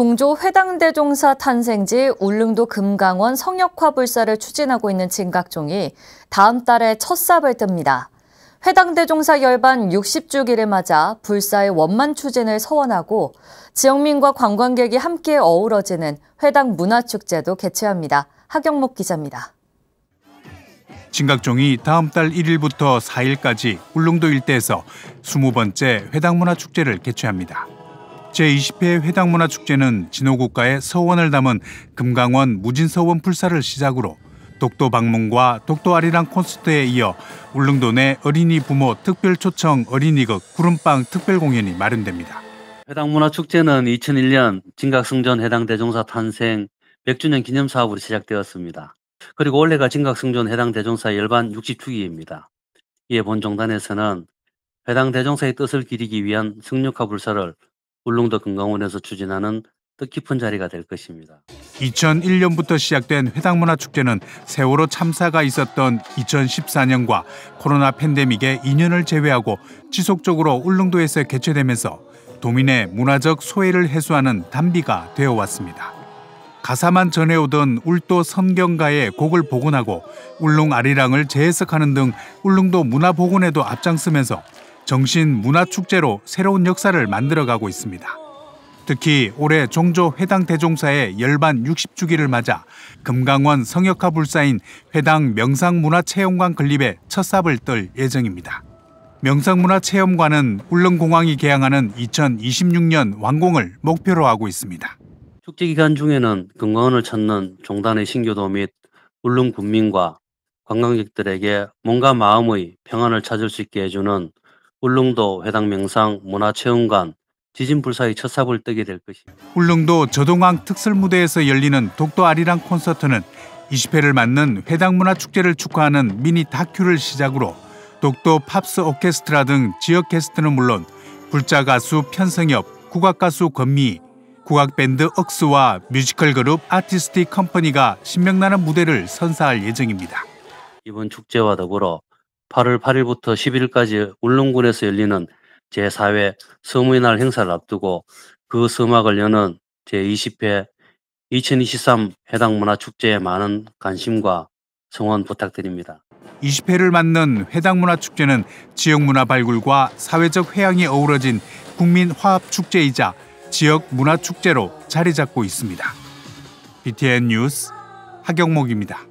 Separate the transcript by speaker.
Speaker 1: 동조 회당대종사 탄생지 울릉도 금강원 성역화 불사를 추진하고 있는 진각종이 다음 달에 첫 삽을 뜹니다. 회당대종사 열반 60주기를 맞아 불사의 원만 추진을 서원하고 지역민과 관광객이 함께 어우러지는 회당 문화축제도 개최합니다. 하경목 기자입니다.
Speaker 2: 진각종이 다음 달 1일부터 4일까지 울릉도 일대에서 20번째 회당문화축제를 개최합니다. 제20회 회당문화축제는 진호국가의 서원을 담은 금강원 무진서원 풀사를 시작으로 독도 방문과 독도 아리랑 콘서트에 이어 울릉도 내 어린이 부모 특별 초청 어린이극 구름빵 특별
Speaker 3: 공연이 마련됩니다. 해당문화축제는 2001년 진각승전 해당 대종사 탄생 100주년 기념 사업으로 시작되었습니다. 그리고 올해가 진각승전 해당 대종사 열반 60주기입니다. 이에 본 종단에서는 해당 대종사의 뜻을 기리기 위한 승육화 불사를 울릉도 금강원에서 추진하는 뜻깊은 자리가 될 것입니다.
Speaker 2: 2001년부터 시작된 회당문화축제는 세월호 참사가 있었던 2014년과 코로나 팬데믹의 2년을 제외하고 지속적으로 울릉도에서 개최되면서 도민의 문화적 소외를 해소하는 담비가 되어 왔습니다. 가사만 전해오던 울도 선경가의 곡을 복원하고 울릉 아리랑을 재해석하는 등 울릉도 문화 복원에도 앞장서면서 정신문화축제로 새로운 역사를 만들어가고 있습니다. 특히 올해 종조 회당 대종사의 열반 60주기를 맞아 금강원 성역화 불사인 회당 명상문화체험관 건립에 첫 삽을 떨 예정입니다. 명상문화체험관은 울릉공항이 개항하는 2026년 완공을 목표로 하고 있습니다.
Speaker 3: 축제 기간 중에는 금강원을 찾는 종단의 신교도 및 울릉 군민과 관광객들에게 몸과 마음의 평안을 찾을 수 있게 해주는 울릉도 회당명상 문화체험관 지진불사의 첫 삽을 뜨게 될 것입니다.
Speaker 2: 울릉도 저동항 특설무대에서 열리는 독도 아리랑 콘서트는 20회를 맞는 회당문화축제를 축하하는 미니 다큐를 시작으로 독도 팝스 오케스트라 등 지역 게스트는 물론 불자 가수 편성엽, 국악 가수 권미, 국악 밴드 억스와 뮤지컬 그룹 아티스틱 컴퍼니가 신명나는 무대를
Speaker 3: 선사할 예정입니다. 이번 축제와 더불어 8월 8일부터 11일까지 울릉군에서 열리는 제4회 서무의 날 행사를 앞두고 그 서막을 여는 제20회 2023 해당 문화축제에 많은 관심과 성원 부탁드립니다.
Speaker 2: 20회를 맞는 해당 문화축제는 지역 문화 발굴과 사회적 회양이 어우러진 국민 화합축제이자 지역 문화축제로 자리 잡고 있습니다. BTN 뉴스 하경목입니다.